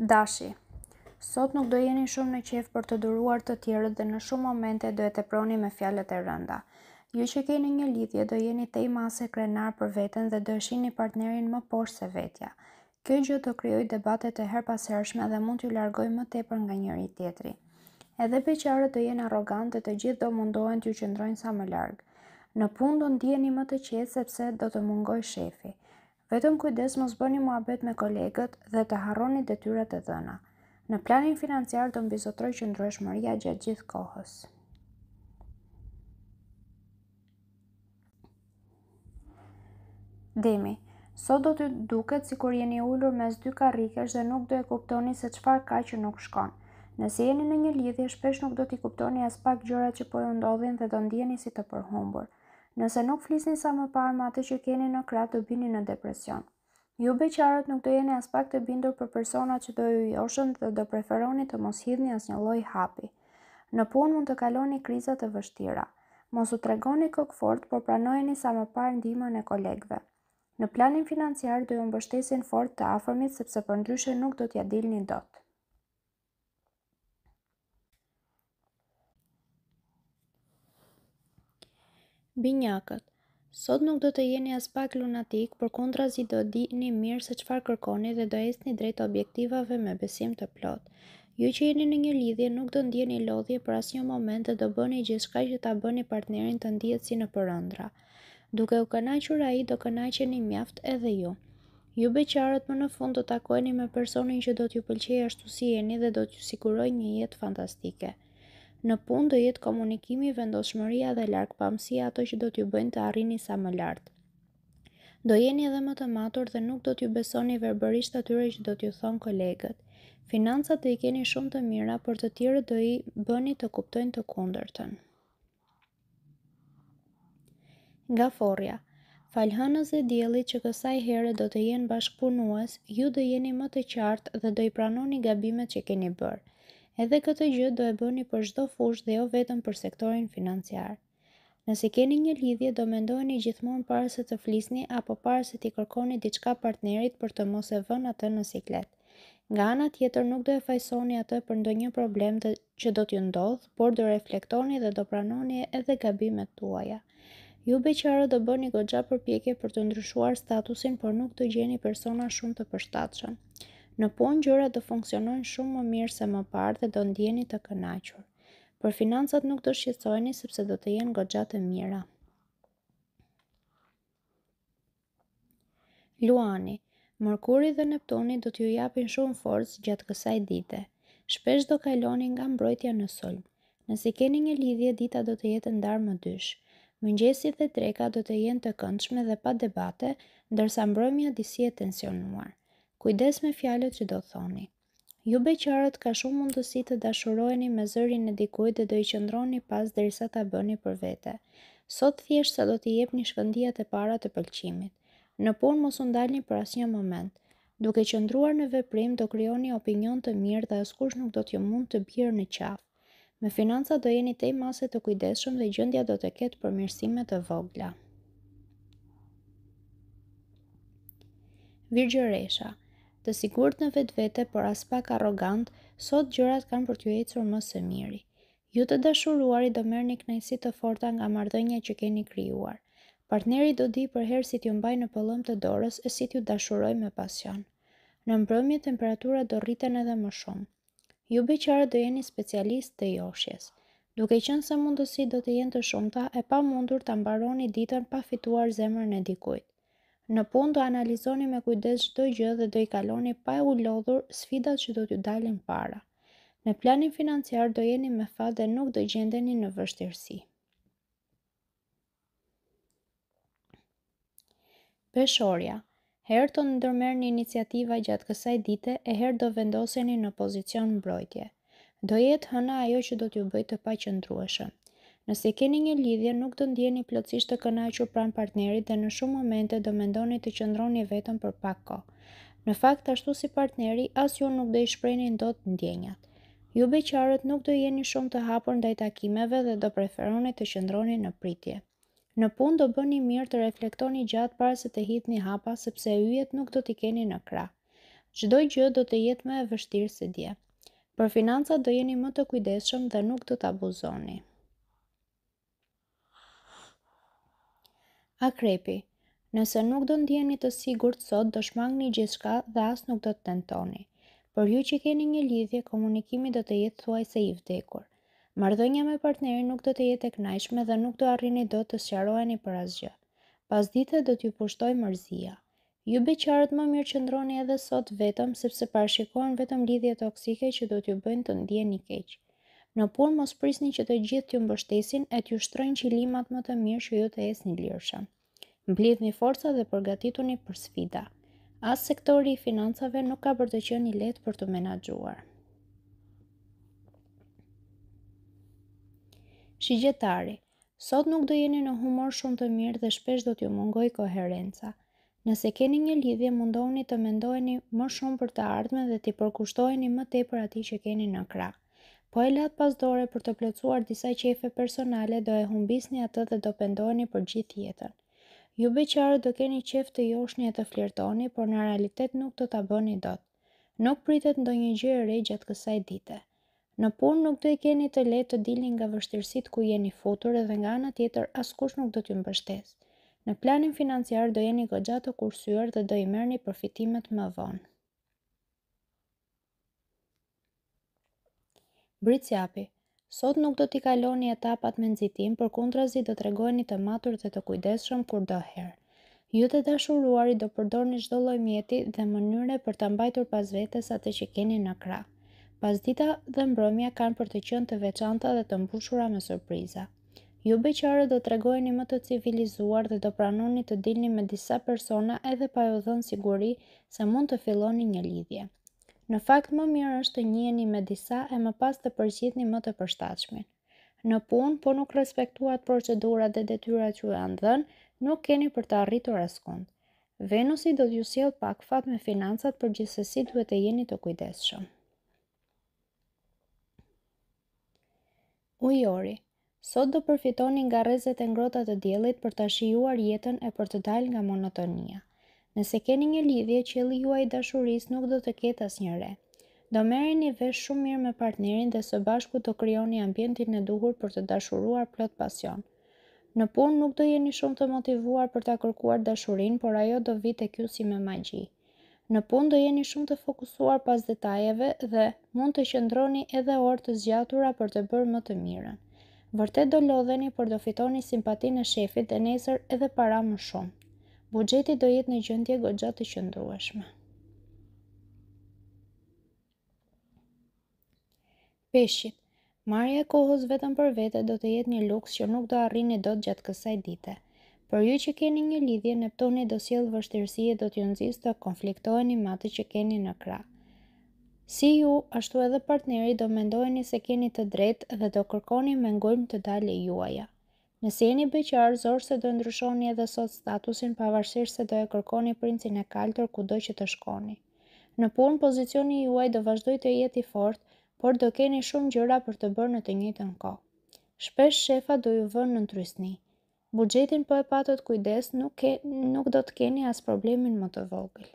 Dashi, sot nuk do jeni shumë në qef për të duruar të tjerët dhe në shumë momente do e të proni me fjalet e rënda. Ju që keni një lidhje do jeni te i mase krenar për veten dhe do një partnerin më poshtë se vetja. Kjo gjë do kryoj debatet të her pasershme dhe mund t'ju largoj më tepër nga njëri tjetri. Edhe beqarët do jenë arogant dhe të gjithë do mundohen t'ju qëndrojnë sa më largë. Në pun do ndjeni më të qetë sepse do të mungoj shefi. Vetëm kujdes mos bëni muhabet me kolegët dhe të harroni detyrat e dhëna. Në planin financiar të mbizotroj që ndryshmëria gjatë gjithë kohës. Demi, sot do të duket si kur jeni ullur mes dy karikesh dhe nuk do e kuptoni se qfar ka që nuk shkon. Nëse jeni në një lidhje, shpesh nuk do t'i kuptoni as pak gjëra që po ju ndodhin dhe do ndjeni si të përhumbur. Nëse nuk flisni sa më parë me atë që keni në krah, do bini në depresion. Ju beqarët nuk do jeni as pak të bindur për personat që do ju joshën dhe do preferoni të mos hidhni as një loj hapi. Në punë mund të kaloni krizat të vështira. Mos u tregoni kokë fort, por pranojeni sa më parë ndima e kolegve. Në planin financiar do ju mbështesin fort të afërmit sepse për ndryshe nuk do t'ja dilni dotë. Binjakët Sot nuk do të jeni as pak lunatik, për kontra zi do di një mirë se qfar kërkoni dhe do esni drejt objektivave me besim të plot. Ju jo që jeni në një lidhje nuk do ndjeni lodhje për as një moment dhe do bëni gjithka që ta bëni partnerin të ndjetë si në përëndra. Duke u kënaqur ai do kënaqeni mjaft edhe ju. Ju beqarët më në fund do takojni me personin që do t'ju pëlqejë ashtu si jeni dhe do t'ju siguroj një jetë fantastike. Në pun do jetë komunikimi, vendosmëria dhe larkë ato që do t'ju bëjnë të arrini sa më lartë. Do jeni edhe më të matur dhe nuk do t'ju besoni verbërisht atyre që do t'ju thonë kolegët. Financat do i keni shumë të mira, për të tjere do i bëni të kuptojnë të kundërtën. Nga forja Falhënës dhe djeli që kësaj here do të jenë bashkëpunuas, ju do jeni më të qartë dhe do i pranoni gabimet që keni bërë. Edhe këtë gjë do e bëni për çdo fushë dhe jo vetëm për sektorin financiar. Nëse keni një lidhje, do mendoheni gjithmonë para se të flisni apo para se t'i kërkoni diçka partnerit për të mos e vënë atë në siklet. Nga ana tjetër nuk do e fajsoni atë për ndonjë problem të, që do t'ju ndodh, por do reflektoni dhe do pranoni edhe gabimet tuaja. Ju beqarë do bëni goxha përpjekje për të ndryshuar statusin, por nuk do gjeni persona shumë të përshtatshëm. Në punë gjëra do funksionojnë shumë më mirë se më parë dhe do ndjeni të kënaqur. Për financat nuk do shqetësoheni sepse do të jenë goxha të mira. Luani, Merkuri dhe Neptuni do t'ju japin shumë forcë gjatë kësaj dite. Shpesh do kaloni nga mbrojtja në sulm. Nësi keni një lidhje, dita do të jetë ndarë më dyshë. Mëngjesit dhe treka do të jenë të këndshme dhe pa debate, ndërsa mbrojmja disi e tensionuar. Kujdes me fjalët që do thoni. Ju beqarët ka shumë mundësi të dashuroheni me zërin e dikujt dhe do i qëndroni pas derisa ta bëni për vete. Sot thjesht sa do t'i jepni shkëndia e para të pëlqimit. Në punë mos u ndalni për asnjë moment. Duke qëndruar në veprim do krijoni opinion të mirë dhe askush nuk do t'ju mund të bjerë në qafë. Me financa do jeni te mase të kujdeshëm dhe gjëndja do të ketë përmirësime të vogla. Virgjëresha të sigurt në vetë vete, por as pak arrogant, sot gjërat kanë për t'ju ecur më së miri. Ju të dashuruari do merë një knajsi të forta nga mardhënja që keni kryuar. Partneri do di për herë si t'ju mbaj në pëllëm të dorës e si t'ju dashuroj me pasion. Në mbrëmje temperatura do rriten edhe më shumë. Ju beqarë do jeni specialist të joshjes. Duke qënë se mundësi do të jenë të shumëta e pa mundur të mbaroni ditën pa fituar zemër në dikujtë. Në pun do analizoni me kujdes çdo gjë dhe do i kaloni pa u lodhur sfidat që do t'ju dalin para. Në planin financiar do jeni me fat dhe nuk do gjendeni në vështirësi. Peshorja Herë të ndërmer një iniciativa gjatë kësaj dite e herë do vendoseni në pozicion mbrojtje. Do jetë hëna ajo që do t'ju bëjtë pa qëndrueshëm. Nëse keni një lidhje, nuk do ndjeni plotësisht të kënaqur pranë partnerit dhe në shumë momente do mendoni të qëndroni vetëm për pak kohë. Në fakt, ashtu si partneri, as ju nuk do i shprejni ndot ndjenjat. Ju beqarët nuk do jeni shumë të hapur ndaj takimeve dhe do preferoni të qëndroni në pritje. Në pun do bëni mirë të reflektoni gjatë para se të hidhni hapa sepse hyjet nuk do t'i keni në krah. Çdo gjë do të jetë më e vështirë se dje. Për financat do jeni më të kujdesshëm dhe nuk do t'abuzoni. Akrepi, nëse nuk do ndjeni të sigur të sot, do shmangni gjithka dhe asë nuk do të tentoni. Për ju që keni një lidhje, komunikimi do të jetë thuaj se i vdekur. Mardhënja me partnerin nuk do të jetë e knajshme dhe nuk do arrini do të sharoheni për asgjë. Pas dite do t'ju pushtoj mërzia. Ju beqarët më mirë qëndroni edhe sot vetëm, sepse parshikohen vetëm lidhje toksike që do t'ju bëjnë të ndjeni keqë. Në punë mos prisni që të gjithë t'ju mbështesin e t'ju shtrojnë qilimat më të mirë që ju të esni lirëshëm. një forca dhe përgatituni për sfida. As sektori i financave nuk ka për të qenë i lehtë për të menaxhuar. Shigjetari, sot nuk do jeni në humor shumë të mirë dhe shpesh do t'ju mungoj koherenca. Nëse keni një lidhje, mundohuni të mendojni më shumë për të ardhme dhe t'i përkushtoheni më tepër për ati që keni në krah po e pas dore për të plotësuar disa qefe personale, do e humbisni atë dhe do pendoni për gjithë jetën. Ju beqarë do keni qef të joshni e të flirtoni, por në realitet nuk të ta bëni dot. Nuk pritet ndo një gjërë rej gjatë kësaj dite. Në punë nuk do e keni të le të dilin nga vështirësit ku jeni futur edhe nga anë tjetër askush nuk do t'ju mbështes. Në planin financiar do jeni gëgjatë të kursuar dhe do i merni përfitimet më vonë. japi, sot nuk do t'i kaloni etapat me nëzitim, për kundra zi do të regojni të matur dhe të kujdeshëm kur do herë. Ju të dashuruari do përdor një shdo loj mjeti dhe mënyre për të mbajtur pas vetes atë që keni në kra. Pas dita dhe mbrëmja kanë për të qënë të veçanta dhe të mbushura me surpriza. Ju beqare do të më të civilizuar dhe do pranoni të dilni me disa persona edhe pa jo dhënë siguri se mund të filoni një lidhje. Në fakt më mirë është të njiheni me disa e më pas të përgjithni më të përshtatshmin. Në punë, po nuk respektuat procedurat dhe detyrat që janë dhënë, nuk keni për të arritur askund. Venusi do t'ju sjell pak fat me financat, por gjithsesi duhet të jeni të kujdesshëm. Ujori, sot do përfitoni nga rrezet e ngrohta të diellit për të shijuar jetën e për të dalë nga monotonia. Nëse keni një lidhje që li juaj dashuris nuk do të ketë as një re. Do meri një vesh shumë mirë me partnerin dhe së bashku të kryoni ambientin e duhur për të dashuruar plot pasion. Në pun nuk do jeni shumë të motivuar për të kërkuar dashurin, por ajo do vite kju si me magji. Në pun do jeni shumë të fokusuar pas detajeve dhe mund të qëndroni edhe orë të zgjatura për të bërë më të mirën. Vërtet do lodheni, por do fitoni simpatin e shefit dhe nesër edhe para më shumë. Buxheti do jetë në gjendje goxha të qëndrueshme. Peshqit. Marja e kohës vetëm për vete do të jetë një luks që nuk do arrini dot gjatë kësaj dite. Për ju që keni një lidhje, Neptuni do sjell vështirësie do t'ju nxjistë të konfliktoheni me atë që keni në krah. Si ju, ashtu edhe partneri do mendojni se keni të drejtë dhe do kërkoni me ngulm të dalë juaja. Nëse jeni beqarë, zor se do ndryshoni edhe sot statusin pavarësisht se do e kërkoni princin e kaltër kudo që të shkoni. Në punë pozicioni juaj do vazhdoj të jeti fort, por do keni shumë gjëra për të bërë në të njëjtën kohë. Shpesh shefa do ju vënë në trysni. Buxhetin po e patët kujdes, nuk ke, nuk do të keni as problemin më të vogël.